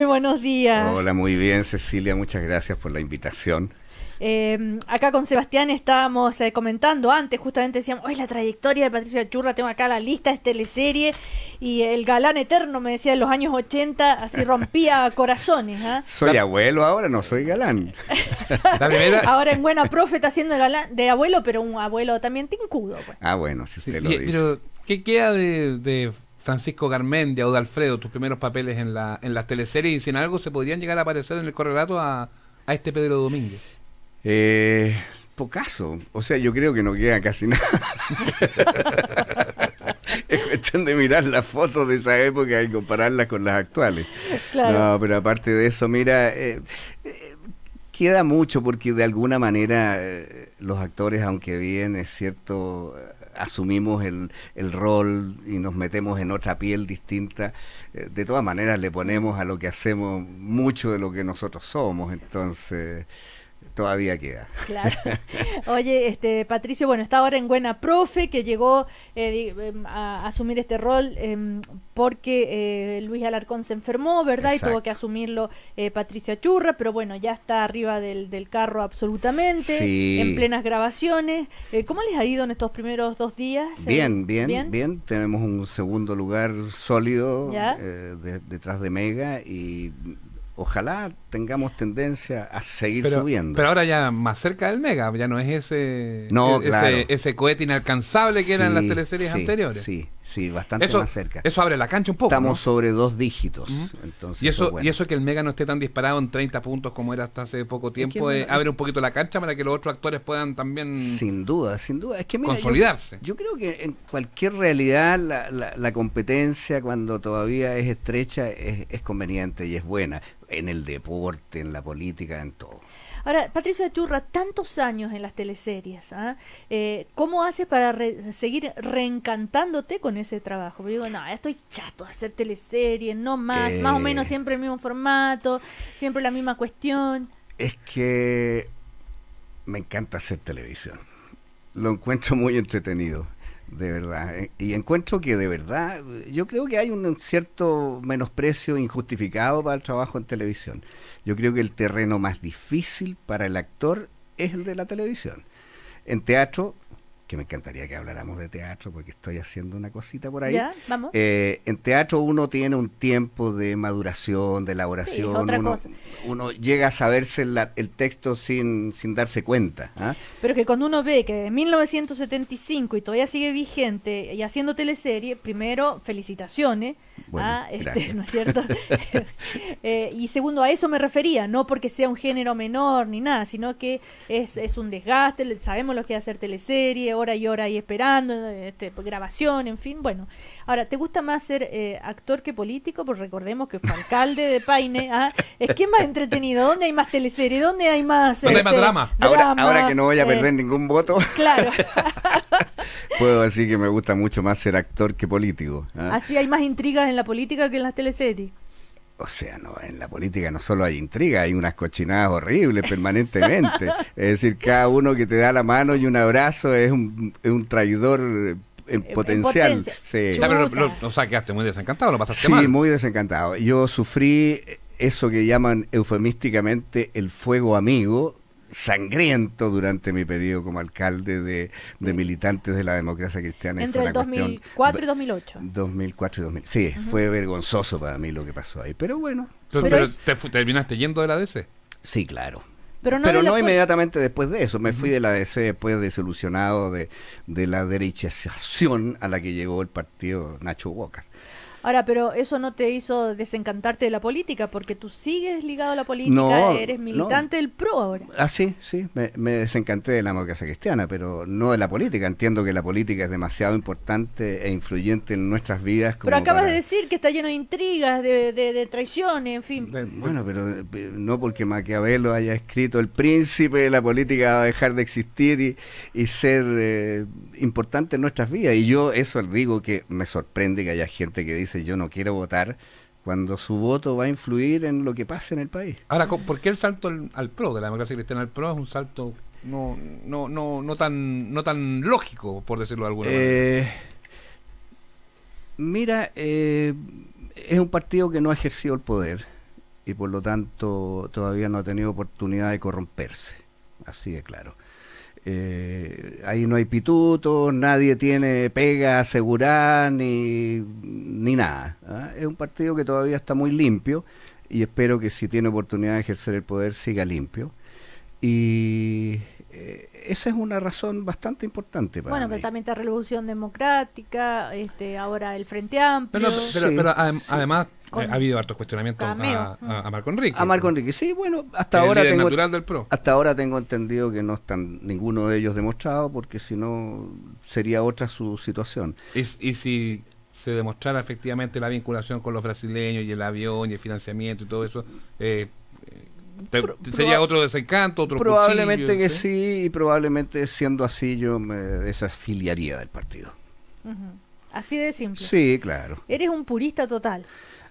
Muy Buenos días. Hola, muy bien Cecilia, muchas gracias por la invitación. Em, acá con Sebastián estábamos eh, comentando antes, justamente decíamos, es la trayectoria de Patricia Churra, tengo acá la lista, es teleserie, y el galán eterno, me decía, en los años 80, así rompía corazones. ¿ah? Soy abuelo ahora, no soy galán. Ahora en Buena Profe está siendo galán de abuelo, pero un abuelo también tincudo. Pues. Ah, bueno, si usted lo dice. Pero, ¿qué queda de Francisco Garmendia o de Alfredo, tus primeros papeles en, la, en las teleseries, y en algo se podrían llegar a aparecer en el correlato a, este Pedro Domínguez. Eh, pocaso. O sea, yo creo que no queda casi nada. es cuestión de mirar las fotos de esa época y compararlas con las actuales. No, pero aparte de eso, mira, eh, eh, queda mucho porque de alguna manera eh, los actores, aunque bien es cierto, asumimos el, el, rol y nos metemos en otra piel distinta. Eh, de todas maneras, le ponemos a lo que hacemos mucho de lo que nosotros somos. Entonces, todavía queda. Claro. Oye, este Patricio, bueno, está ahora en Buena Profe, que llegó eh, em, a asumir este rol em, porque eh, Luis Alarcón se enfermó, ¿verdad? Y tuvo que asumirlo eh, Patricia Churra, pero bueno, ya está arriba del, del carro absolutamente, en plenas grabaciones. ¿Cómo les ha ido en estos primeros dos días? Bien, bien, bien, bien, Tenemos un segundo lugar sólido detrás de Mega y ojalá tengamos tendencia a seguir subiendo. Pero ahora ya más cerca del mega, ya no es ese, ese, cohete inalcanzable que eran las teleseries anteriores. Sí. Sí, bastante más cerca. Eso abre la cancha un poco. Estamos sobre dos dígitos. entonces, y, eso, y eso que el Mega no esté tan disparado en 30 puntos como era hasta hace poco tiempo, eh, abre un poquito la cancha para que los otros actores puedan también. Sin duda, sin duda. Es que consolidarse. Yo, creo que en cualquier realidad la, la, competencia, cuando todavía es estrecha, es conveniente y es buena. En el deporte, en la política, en todo. Ahora, Patricio Achurra, tantos años en las teleseries, ¿ah? eh, ¿cómo haces para seguir reencantándote con ese trabajo? Porque digo, no, estoy chato de hacer teleseries, no más, eh. más o menos siempre el mismo formato, siempre la misma cuestión. Es que me encanta hacer televisión. Lo encuentro muy entretenido. De verdad. Eh, y encuentro que de verdad, yo creo que hay un cierto menosprecio injustificado para el trabajo en televisión. Yo creo que el terreno más difícil para el actor es el de la televisión. En teatro que me encantaría que habláramos de teatro porque estoy haciendo una cosita por ahí. Eh, en teatro uno tiene un tiempo de maduración, de elaboración, uno, llega a saberse el texto sin, sin darse cuenta. ¿ah? Pero que cuando uno ve que de 1975 y todavía sigue vigente y haciendo teleserie, primero felicitaciones ah, este, ¿no es cierto? Eh, y segundo, a eso me refería, no porque sea un género menor ni nada, sino que es, es un desgaste, sabemos lo que es hacer teleserie, hora y hora ahí esperando, este, pues, grabación, en fin, bueno. Ahora, ¿te gusta más ser eh, actor que político? Pues recordemos que fue alcalde de Paine, ¿ah? es que más entretenido, ¿dónde hay más teleserie? ¿Dónde hay más, este, drama? Ahora, ahora que no voy a perder eh, ningún voto. Claro. puedo decir que me gusta mucho más ser actor que político. ¿ah? Así hay más intrigas en la política que en las teleseries. O sea, no, en la política no solo hay intriga, hay unas cochinadas horribles permanentemente. es decir, cada uno que te da la mano y un abrazo es un, traidor en potencial. sí. o quedaste muy desencantado, lo pasaste mal. Sí, muy desencantado. Yo sufrí eso que llaman eufemísticamente el fuego amigo, sangriento durante mi periodo como alcalde de, militantes de la democracia cristiana. Entre el 2004 y 2008. 2004 y 2000. Sí, fue vergonzoso para mí lo que pasó ahí. Pero bueno. Pero, ¿te terminaste yendo de la DC? Sí, claro. Pero no, inmediatamente después de eso. Me fui de la DC después desilusionado de, de la derechización a la que llegó el partido Nacho Walker. Ahora, pero eso no te hizo desencantarte de la política, porque tú sigues ligado a la política, eres militante del PRO ahora. Ah, sí, sí, me, desencanté de la democracia cristiana, pero no de la política. Entiendo que la política es demasiado importante e influyente en nuestras vidas. pero acabas de decir que está lleno de intrigas, de, traiciones, en fin. Bueno, pero no porque Maquiavelo haya escrito El príncipe de la política va a dejar de existir y, ser eh, importante en nuestras vidas. Y yo eso digo que me sorprende que haya gente que dice yo no quiero votar cuando su voto va a influir en lo que pase en el país. Ahora, ¿por qué el salto al, PRO, de la democracia cristiana al PRO, es un salto no, no, no, no, tan, no tan lógico, por decirlo de alguna manera? Eh, mira, eh, es un partido que no ha ejercido el poder y por lo tanto todavía no ha tenido oportunidad de corromperse, así de claro. Eh, ahí no hay pitutos, nadie tiene pega asegurada ni, ni nada. ¿ah? Es un partido que todavía está muy limpio y espero que si tiene oportunidad de ejercer el poder siga limpio. Y eh, esa es una razón bastante importante para Bueno, pero también la Revolución Democrática, este, ahora el Frente Amplio. pero, además eh, ha habido hartos cuestionamientos mm. a, Marco Enrique. A Marco Enrique, sí, bueno, hasta ahora tengo hasta ahora tengo entendido que no están ninguno de ellos demostrado porque si no sería otra su situación. y, y si se demostrara efectivamente la vinculación con los brasileños y el avión y el financiamiento y todo eso, eh, sería otro desencanto, otro Probablemente que ¿sí? y probablemente siendo así yo me desafiliaría del partido. Así de simple. Sí, claro. Eres un purista total.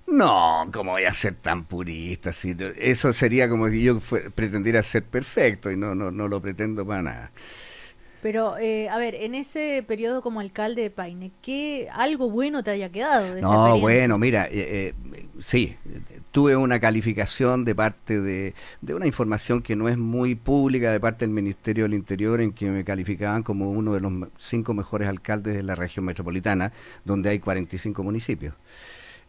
No, ¿cómo voy a ser tan purista? Si eso sería como si yo pretendiera ser perfecto y no, no, no lo pretendo para nada. Pero, eh, a ver, en ese periodo como alcalde de Paine, ¿qué algo bueno te haya quedado? no, bueno, mira, eh, eh sí, tuve una calificación de parte de, una información que no es muy pública de parte del Ministerio del Interior en que me calificaban como uno de los cinco mejores alcaldes de la región metropolitana, donde hay 45 municipios.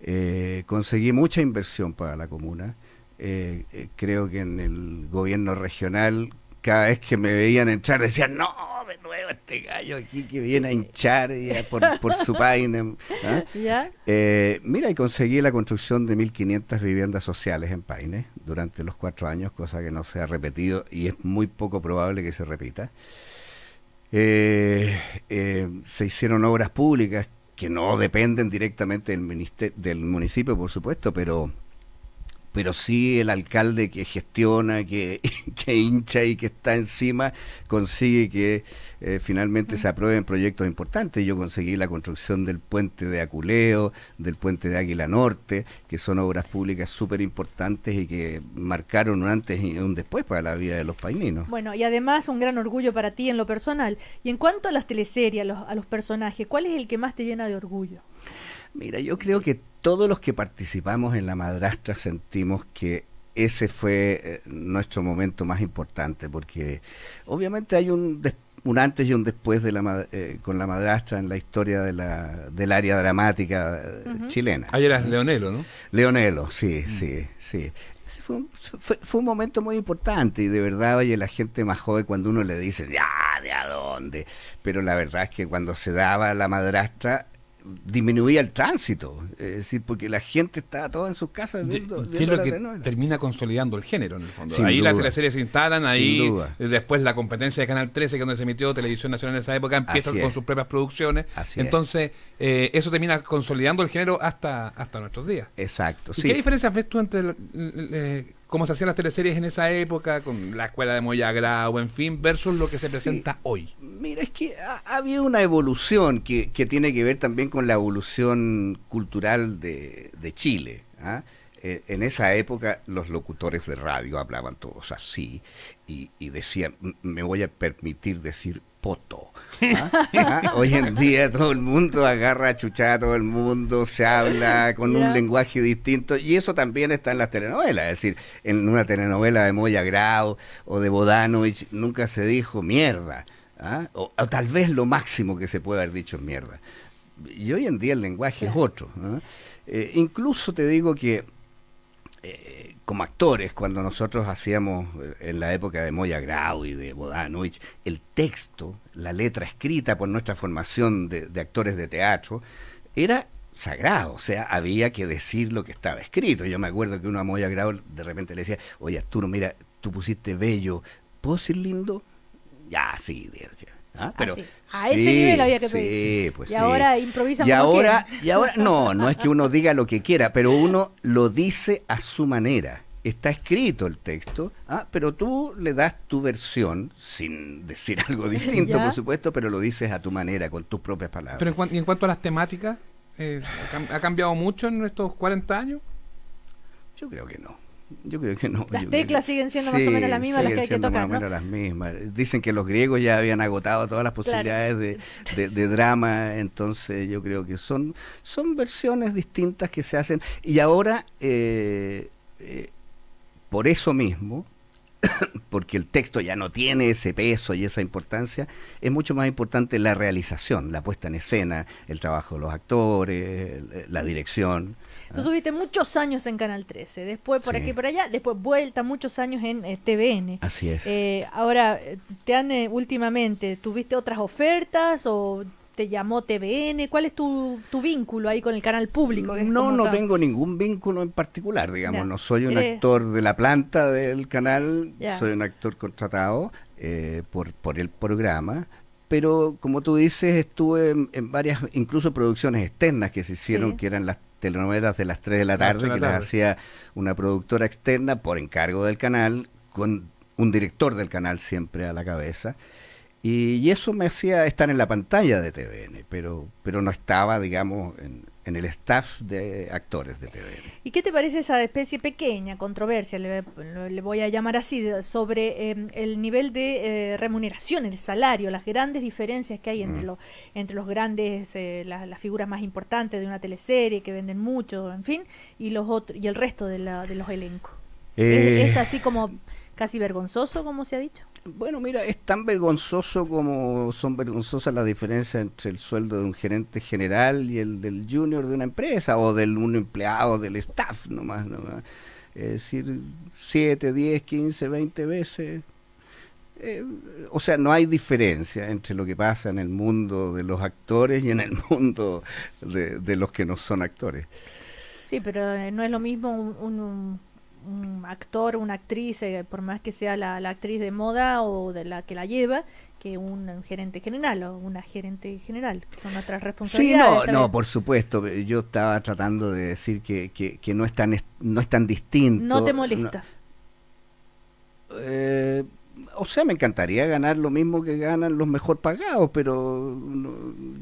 Eh, conseguí mucha inversión para la comuna. Eh, eh, creo que en el gobierno regional, cada vez que me veían entrar, decían, no, de nuevo este gallo aquí que viene a hinchar por, su paine. ¿ah? Eh, mira, y conseguí la construcción de 1.500 viviendas sociales en Paine durante los cuatro años, cosa que no se ha repetido y es muy poco probable que se repita. Eh, eh, se hicieron obras públicas que no dependen directamente del municipio, por supuesto, pero pero sí el alcalde que gestiona, que, hincha y que está encima, consigue que eh, finalmente se aprueben proyectos importantes. Yo conseguí la construcción del puente de Aculeo, del puente de Águila Norte, que son obras públicas súper importantes y que marcaron un antes y un después para la vida de los paiminos. Bueno, y además un gran orgullo para ti en lo personal. Y en cuanto a las teleseries, a los personajes, ¿cuál es el que más te llena de orgullo? Mira, yo creo que todos los que participamos en la madrastra sentimos que ese fue eh, nuestro momento más importante, porque obviamente hay un, un antes y un después de la, eh, con la madrastra en la historia de del área dramática eh, chilena. Ahí eras Leonelo, ¿no? Leonelo, sí, mm. sí, sí. fue, un, momento muy importante y de verdad, oye, la gente más joven cuando uno le dice, ya, ¿de a dónde? Pero la verdad es que cuando se daba la madrastra, disminuía el tránsito, es decir, porque la gente estaba toda en sus casas viendo, termina consolidando el género en el fondo? ahí las teleseries se instalan, ahí eh, después la competencia de Canal 13, que donde se emitió Televisión Nacional en esa época, empiezan con sus propias producciones. Entonces, eh, eso termina consolidando el género hasta, hasta nuestros días. Exacto. qué diferencias ves tú entre eh, ¿Cómo se hacían las teleseries en esa época, con la escuela de Moyagra o en fin, versus lo que se presenta hoy. Mira, es que ha, habido una evolución que, tiene que ver también con la evolución cultural de, Chile. ¿ah? Eh, en esa época los locutores de radio hablaban todos así y, decían, me voy a permitir decir poto. ¿Ah? ¿Ah? Hoy en día todo el mundo agarra a todo el mundo se habla con un lenguaje distinto y eso también está en las telenovelas, es decir, en una telenovela de Moya Grau o de Bodanovich nunca se dijo mierda, ¿ah? o, tal vez lo máximo que se puede haber dicho es mierda. Y hoy en día el lenguaje es otro. Eh, incluso te digo que eh, como actores, cuando nosotros hacíamos eh, en la época de Moya Grau y de Bodanovich, el texto, la letra escrita por nuestra formación de, actores de teatro, era sagrado, o sea, había que decir lo que estaba escrito. Yo me acuerdo que uno a Moya Grau de repente le decía, oye Arturo, mira, tú pusiste bello, ¿puedo decir lindo? Ya, sí, ya Ah, pero, A ese nivel había que sí, pues Y ahora improvisa. Y ahora, y ahora, no, no es que uno diga lo que quiera, pero uno lo dice a su manera. Está escrito el texto, ¿ah? pero tú le das tu versión, sin decir algo distinto, por supuesto, pero lo dices a tu manera, con tus propias palabras. Pero en cuanto, y en cuanto a las temáticas, eh, ¿ha cambiado mucho en estos 40 años? Yo creo que no. Yo creo que no. Las teclas siguen siendo más o menos las mismas las que hay que tocar. Más o menos las mismas. Dicen que los griegos ya habían agotado todas las posibilidades de, de, drama, entonces yo creo que son, son versiones distintas que se hacen. Y ahora, eh, eh, por eso mismo, porque el texto ya no tiene ese peso y esa importancia, es mucho más importante la realización, la puesta en escena, el trabajo de los actores, eh, la dirección. Tú ¿ah? tuviste muchos años en Canal 13, después por aquí aquí por allá, después vuelta muchos años en eh, TVN. Así es. Eh, ahora, ¿te han últimamente, tuviste otras ofertas o te llamó TVN? ¿Cuál es tu, tu vínculo ahí con el canal público? no, no tengo ningún vínculo en particular, digamos. No soy un actor de la planta del canal, soy un actor contratado eh, por, por el programa. Pero como tú dices, estuve en, varias, incluso producciones externas que se hicieron, que eran las telenovelas de las 3 de la tarde, que las hacía una productora externa por encargo del canal, con un director del canal siempre a la cabeza. Y, eso me hacía estar en la pantalla de TVN, pero, pero no estaba, digamos, en, el staff de actores de TVN. ¿Y qué te parece esa especie pequeña controversia, le, voy a llamar así, sobre em, el nivel de eh, remuneración, el salario, las grandes diferencias que hay entre, mm. los, entre los grandes, eh, las figuras más importantes de una teleserie que venden mucho, en fin, y, los otro, y el resto de, los elencos? Eh. ¿Es así como casi vergonzoso, como se ha dicho? Bueno, mira, es tan vergonzoso como son vergonzosas las diferencias entre el sueldo de un gerente general y el del junior de una empresa o del un empleado del staff nomás, más. Es decir, 7, 10, 15, 20 veces. Eh, o sea, no hay diferencia entre lo que pasa en el mundo de los actores y en el mundo de, los que no son actores. Sí, pero eh, no es lo mismo un un actor, una actriz, eh, por más que sea la, actriz de moda o de la que la lleva, que un gerente general o una gerente general. Son otras responsabilidades. Sí, no, no por supuesto. Eh, yo estaba tratando de decir que, que, no, es tan, no es tan distinto. No te molesta. eh, o sea, me encantaría ganar lo mismo que ganan los mejor pagados, pero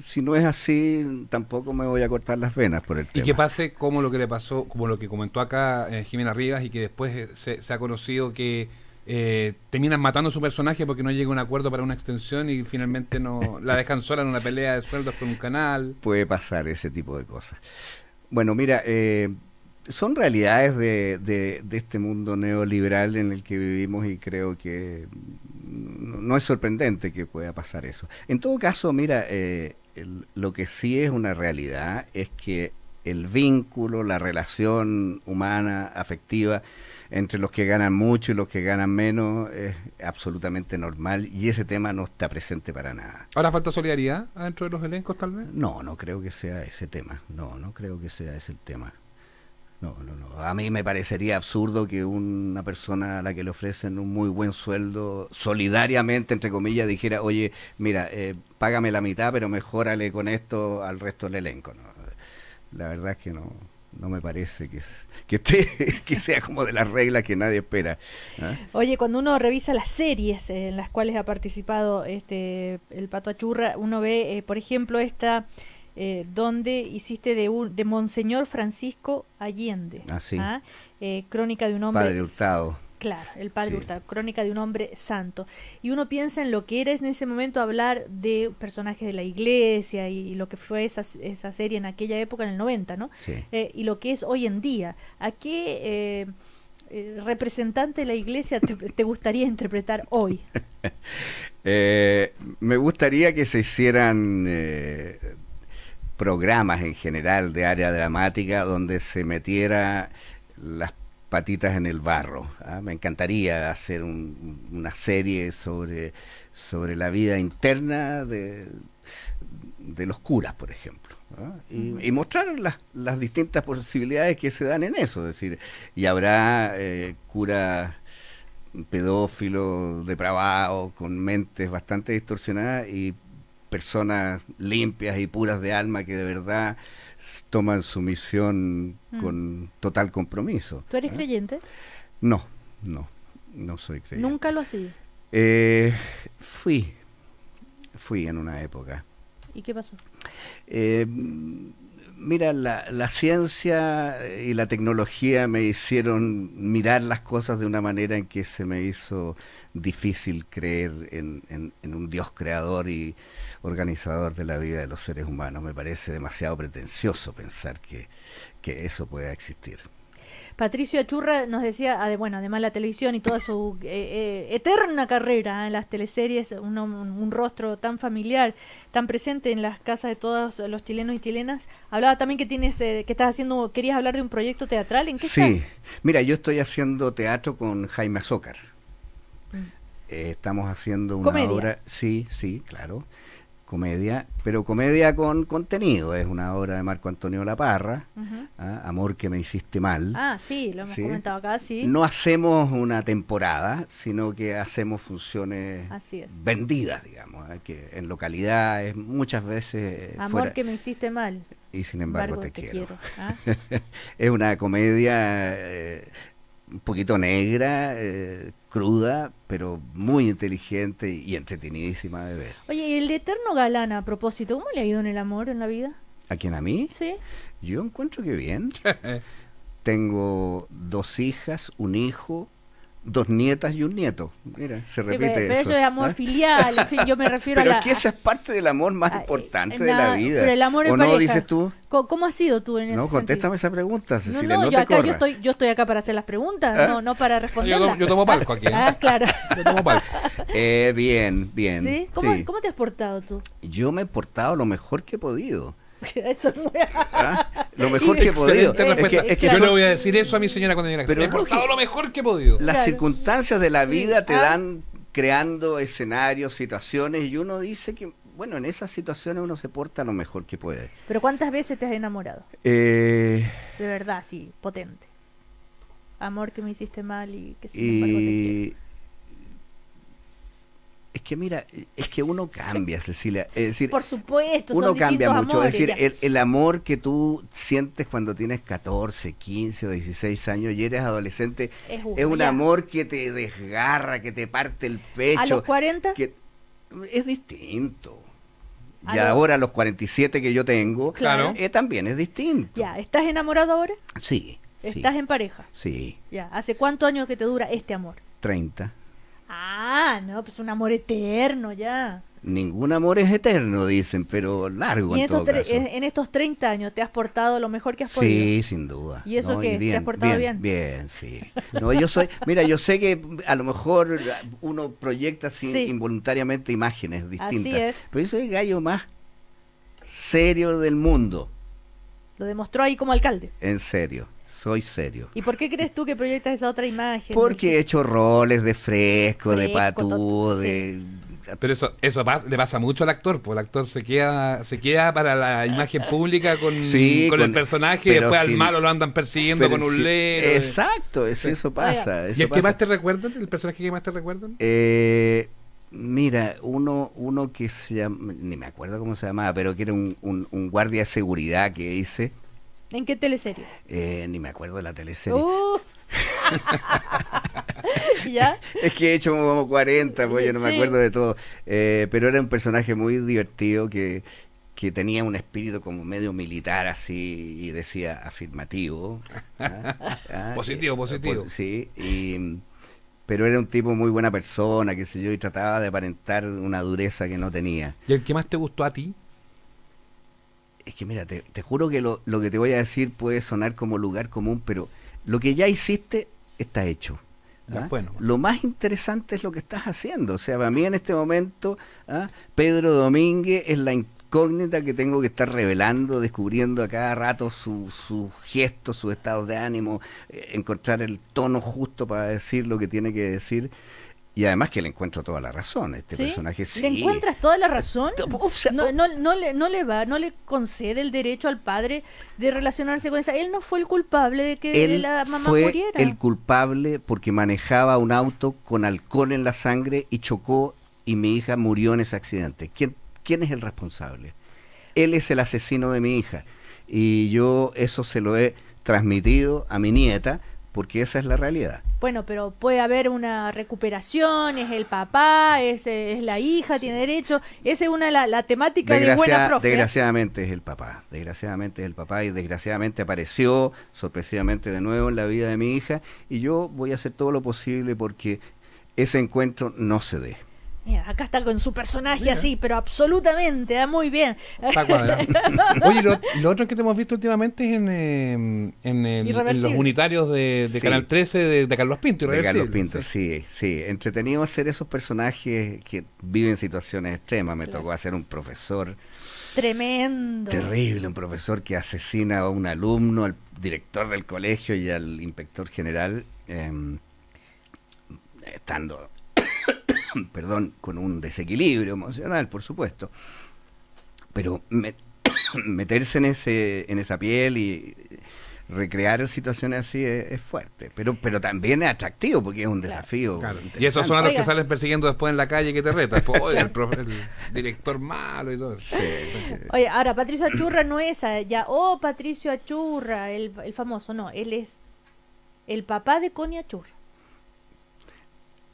si no es así, tampoco me voy a cortar las venas por el tema. Y que pase como lo que le pasó, como lo que comentó acá eh, Jimena Rivas y que después eh, se, ha conocido que eh, terminan matando su personaje porque no llega a un acuerdo para una extensión y finalmente no la dejan sola en una pelea de sueldos con un canal. Puede pasar ese tipo de cosas. Bueno, mira, eh, son realidades de, este mundo neoliberal en el que vivimos y creo que no es sorprendente que pueda pasar eso. En todo caso, mira, eh, lo que sí es una realidad es que el vínculo, la relación humana, afectiva, entre los que ganan mucho y los que ganan menos es absolutamente normal y ese tema no está presente para nada. ¿Ahora falta solidaridad dentro de los elencos tal vez? No, no creo que sea ese tema, no, no creo que sea ese tema. No, no, no. A mí me parecería absurdo que una persona a la que le ofrecen un muy buen sueldo, solidariamente, entre comillas, dijera, oye, mira, eh, págame la mitad, pero mejorale con esto al resto del elenco. La verdad es que no, no me parece que, que, que sea como de las reglas que nadie espera. ¿ah? Oye, cuando uno revisa las series eh, en las cuales ha participado este el Pato Achurra, uno ve, eh, por ejemplo, esta eh, donde hiciste de, Monseñor Francisco Allende. ¿ah? ¿ah? Eh, crónica de un hombre. Padre Hurtado. Claro, el padre Hurtado, crónica de un hombre santo. Y uno piensa en lo que eres en ese momento hablar de personajes de la iglesia y, lo que fue esa, serie en aquella época, en el 90, ¿no? Eh, y lo que es hoy en día. ¿A qué representante de la iglesia te, gustaría interpretar hoy? me gustaría que se hicieran programas en general de área dramática donde se metiera las patitas en el barro. ¿ah? Me encantaría hacer una serie sobre, sobre la vida interna de, de los curas, por ejemplo. ¿ah? Y, mostrar las, distintas posibilidades que se dan en eso. Es decir, y habrá cura eh, curas pedófilos, depravados, con mentes bastante distorsionadas y personas limpias y puras de alma que de verdad toman su misión mm. con total compromiso. ¿Tú eres ¿eh? creyente? No, no, no soy creyente. ¿Nunca lo así? Eh, fui, fui en una época. ¿Y qué pasó? Eh, Mira, la, ciencia y la tecnología me hicieron mirar las cosas de una manera en que se me hizo difícil creer en, un Dios creador y organizador de la vida de los seres humanos. Me parece demasiado pretencioso pensar que eso pueda existir. Patricio Achurra nos decía, ah, bueno, además la televisión y toda su eh, eh, eterna carrera en ¿eh? las teleseries, un, rostro tan familiar, tan presente en las casas de todos los chilenos y chilenas. Hablaba también que tienes, que estás haciendo, querías hablar de un proyecto teatral, ¿en qué Sí, mira, yo estoy haciendo teatro con Jaime Azócar. Mm. estamos haciendo una obra, sí, sí, claro comedia, pero comedia con contenido. Es una obra de Marco Antonio Laparra, ¿ah? Amor que me hiciste mal. Ah, sí, lo hemos comentado acá, sí. No hacemos una temporada, sino que hacemos funciones vendidas, digamos, ¿ah? que en localidades muchas veces... Amor que me hiciste mal. Y sin embargo, te, quiero. ¿ah? es una comedia eh, un poquito negra, eh, cruda, pero muy inteligente y entretenidísima de ver. Oye, y el eterno galán, a propósito, ¿cómo le ha ido en el amor, en la vida? ¿A quién? ¿A mí? Sí. Yo encuentro que bien. Tengo dos hijas, un hijo, dos nietas y un nieto. Mira, se repite eso pero, eso. es amor ¿eh? filial, en fin, yo me refiero a la... que esa es parte del amor más importante eh, de la vida. Pero el amor ¿O no, dices tú? ¿Cómo, ha sido tú en No, contestame contéstame esa pregunta, Cecilia, no, yo acá, yo estoy, acá para hacer las preguntas, ¿Ah? no, no para responderlas. Yo, tomo palco ah, aquí. ¿eh? Ah, claro. yo tomo palco. bien, bien. ¿Sí? ¿Cómo, cómo cómo te has portado tú? Yo me he portado lo mejor que he podido. ¿Ah? Lo mejor que he podido. yo le voy a decir eso a mi señora cuando llegue. Pero he portado lo mejor que he podido. Las circunstancias de la vida te ah. dan creando escenarios, situaciones, y uno dice que, bueno, en esas situaciones uno se porta lo mejor que puede. Pero ¿cuántas veces te has enamorado? Eh. De verdad, sí, potente. Amor que me hiciste mal y que sin embargo te quiero. Es que mira, es que uno cambia, Cecilia. Es decir, por supuesto, uno cambia mucho. es decir, el, el, amor que tú sientes cuando tienes 14, 15 o 16 años y eres adolescente es, un amor que te desgarra, que te parte el pecho. A los 40 que es distinto. Y a ahora los 47 que yo tengo, claro. Eh, también es distinto. Ya, ¿estás enamorado ahora? Sí. ¿Estás en pareja? Sí. Ya, ¿hace cuántos años que te dura este amor? 30. Ah, no, pues un amor eterno ya. Ningún amor es eterno, dicen, pero largo. Y en, estos en estos 30 años te has portado lo mejor que has podido. Sí, sin duda. ¿Y eso qué? ¿Te has portado bien? Bien, sí. No, yo soy, mira, yo sé que a lo mejor uno proyecta sin, involuntariamente imágenes distintas. Así es. Pero yo soy el gallo más serio del mundo. Lo demostró ahí como alcalde. En serio soy serio. ¿Y por qué crees tú que proyectas esa otra imagen? Porque he hecho roles de fresco, de patú, de... Pero eso, eso le pasa mucho al actor, porque el actor se queda, se queda para la imagen pública con, con, el personaje y después al malo lo andan persiguiendo con un eh. Exacto, es, eso pasa. ¿Y el que más te recuerdan? ¿El personaje que más te recuerdan? Eh, mira, uno, uno que se llama, ni me acuerdo cómo se llamaba, pero que era un, un guardia de seguridad que dice ¿En qué teleserie? Eh, ni me acuerdo de la teleserie. Uh. Es que he hecho como 40, pues yo no me acuerdo de todo. Eh, pero era un personaje muy divertido que, tenía un espíritu como medio militar así y decía afirmativo. ¿Ah? ¿Ah? positivo, eh, positivo. sí, pero era un tipo muy buena persona, qué sé yo, y trataba de aparentar una dureza que no tenía. ¿Y el que más te gustó a ti? es que mira, te, te juro que lo, lo, que te voy a decir puede sonar como lugar común, pero lo que ya hiciste está hecho. Bueno. ¿ah? Lo más interesante es lo que estás haciendo. O sea, para mí en este momento, ¿ah? Pedro Domínguez es la incógnita que tengo que estar revelando, descubriendo a cada rato sus su gestos, sus estados de ánimo, eh, encontrar el tono justo para decir lo que tiene que decir. Y además que le encuentro toda la razón este personaje. Sí. ¿Le encuentras toda la razón? Eh, no, le, va, no le concede el derecho al padre de relacionarse con esa. Él no fue el culpable de que la mamá fue El culpable porque manejaba un auto con alcohol en la sangre y chocó y mi hija murió en ese accidente. ¿Quién, quién es el responsable? Él es el asesino de mi hija. Y yo eso se lo he transmitido a mi nieta porque esa es la realidad. Bueno, pero puede haber una recuperación, es el papá, es, es la hija, tiene derecho. Esa es una la, temática de buena profe. Desgraciadamente es el papá, desgraciadamente es el papá y desgraciadamente apareció sorpresivamente de nuevo en la vida de mi hija y yo voy a hacer todo lo posible porque ese encuentro no se dé acá está con su personaje así, pero absolutamente, da ah, muy bien. Está Oye, lo, otro que te hemos visto últimamente es en, em, los unitarios de, Canal 13 de, Carlos Pinto. Carlos Pinto, sí. sí, Entretenido hacer esos personajes que viven situaciones extremas. Me tocó hacer un profesor. Tremendo. Terrible, un profesor que asesina a un alumno, al director del colegio y al inspector general. Em, estando perdón, con un desequilibrio emocional, por supuesto. Pero meterse en, ese, en esa piel y recrear situaciones así es, fuerte, pero pero también es atractivo porque es un desafío. Y esos son los que sales persiguiendo después en la calle que te retas. Pues, el, director malo y todo. Oye, ahora Patricio Achurra no es ya, oh Patricio Achurra, el, el famoso, no, él es el papá de Connie Achurra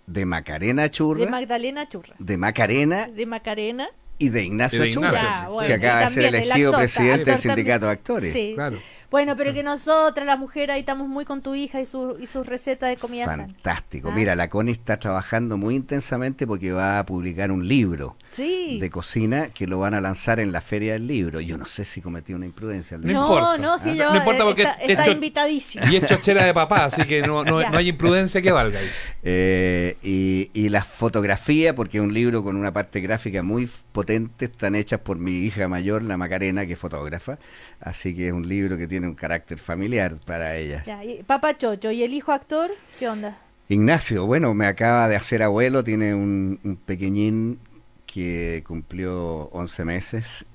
de Macarena Churra. De Magdalena Churra. De Macarena. De Macarena. Y de Ignacio, Churra, ah, que acaba de ser elegido presidente ah, del sindicato de actores. Sí. Claro. Bueno, pero mm. que nosotras, las mujeres, ahí estamos muy con tu hija y sus y sus recetas de comida sana. Fantástico. Ah. Mira, la Connie está trabajando muy intensamente porque va a publicar un libro de cocina que lo van a lanzar en la Feria del Libro. Yo no sé si cometí una imprudencia. Ah, no, importa. no, sí, importa porque está, invitadísimo. Y es chochera de papá, así que no, hay imprudencia que valga. Eh, y, y la fotografía, porque es un libro con una parte gráfica muy potente, están hechas por mi hija mayor, la Macarena, que es fotógrafa. Así que es un libro que tiene tiene un carácter familiar para ella Papá Chocho, ¿y el hijo actor? ¿Qué onda? Ignacio, bueno, me acaba de hacer abuelo, tiene un, pequeñín que cumplió 11 meses,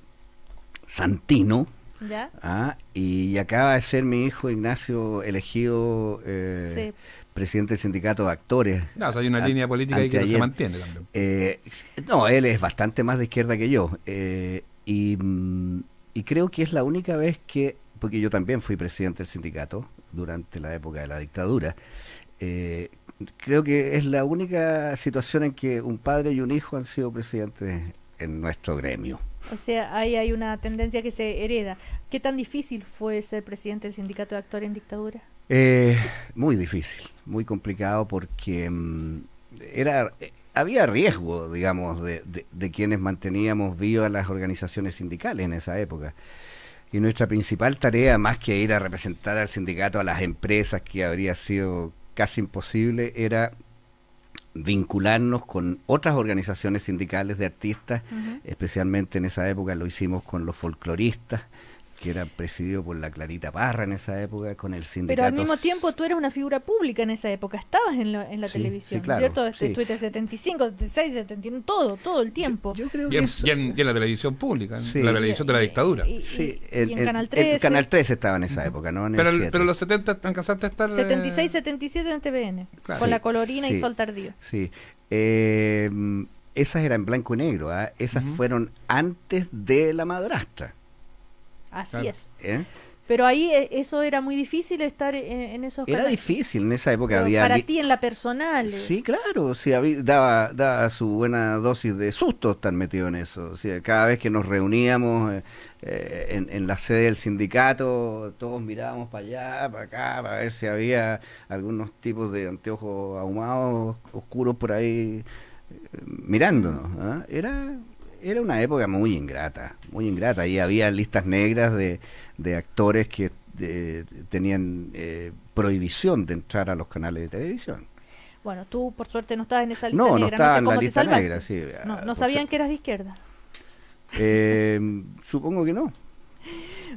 Santino. ¿Ya? Ah, y acaba de ser mi hijo Ignacio elegido eh, presidente del sindicato de actores. No, o sea, hay una línea política ahí que no se mantiene también. Eh, no, él es bastante más de izquierda que yo. Eh, mm, y creo que es la única vez que porque yo también fui presidente del sindicato durante la época de la dictadura, eh, creo que es la única situación en que un padre y un hijo han sido presidentes en nuestro gremio. O sea, ahí hay una tendencia que se hereda. ¿Qué tan difícil fue ser presidente del sindicato de actores en dictadura? Eh, muy difícil, muy complicado porque mm, era eh, había riesgo, digamos, de, quienes manteníamos a las organizaciones sindicales en esa época. Y nuestra principal tarea, más que ir a representar al sindicato, a las empresas, que habría sido casi imposible, era vincularnos con otras organizaciones sindicales de artistas, especialmente en esa época lo hicimos con los folcloristas, que era presidido por la Clarita Parra en esa época, con el sindicato. Pero al mismo tiempo tú eras una figura pública en esa época, estabas en, en la televisión, sí, claro, ¿cierto? Estuviste 75, 76, todo, todo el tiempo. Yo, creo que en, en, la televisión pública, la televisión de la dictadura. Y, en, Canal 13. En Canal 3, estaba en esa época, ¿no? pero, pero los 70 alcanzaste a estar. 76, eh? 77 en TVN, con la colorina y sol tardío. Sí. Eh, esas eran en blanco y negro, ¿ah? esas fueron antes de la madrastra. Así es. ¿Eh? Pero ahí eh, eso era muy difícil estar eh, en, esos esos Era difícil en esa época. para ti en la personal. Sí, claro. daba, daba su buena dosis de susto estar metido en eso. cada vez que nos reuníamos en, la sede del sindicato, todos mirábamos para allá, para acá, para ver si había algunos tipos de anteojos ahumados, oscuros por ahí mirándonos. ¿ah? Era era una época muy ingrata, muy ingrata. Y había listas negras de, actores que eh, tenían eh, prohibición de entrar a los canales de televisión. Bueno, tú por suerte no estabas en esa lista negra. No, no sé en la lista negra, sí. No, ah, sabían que eras de izquierda. Eh, supongo que no.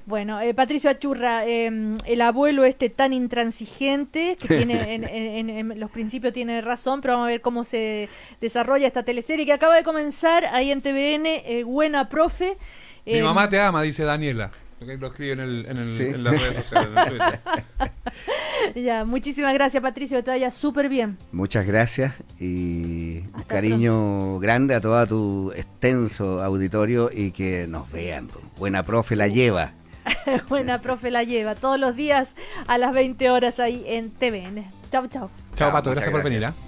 Bueno, eh, Patricio Achurra, em, el abuelo este tan intransigente, que en, los principios tiene razón, pero vamos a ver cómo se desarrolla esta teleserie que acaba de comenzar ahí en TVN, eh, Buena Profe. Mi em, mamá te ama, dice Daniela. Lo escribe en, el, en, redes sociales, ya, muchísimas gracias, Patricio. Te vaya súper bien. Muchas gracias y un cariño grande a toda tu extenso auditorio y que nos vean. Buena profe la lleva. Buena profe la lleva todos los días a las 20 horas ahí en TVN. Chao, chao. Chao, Pato. Gracias, por venir. ¿ah?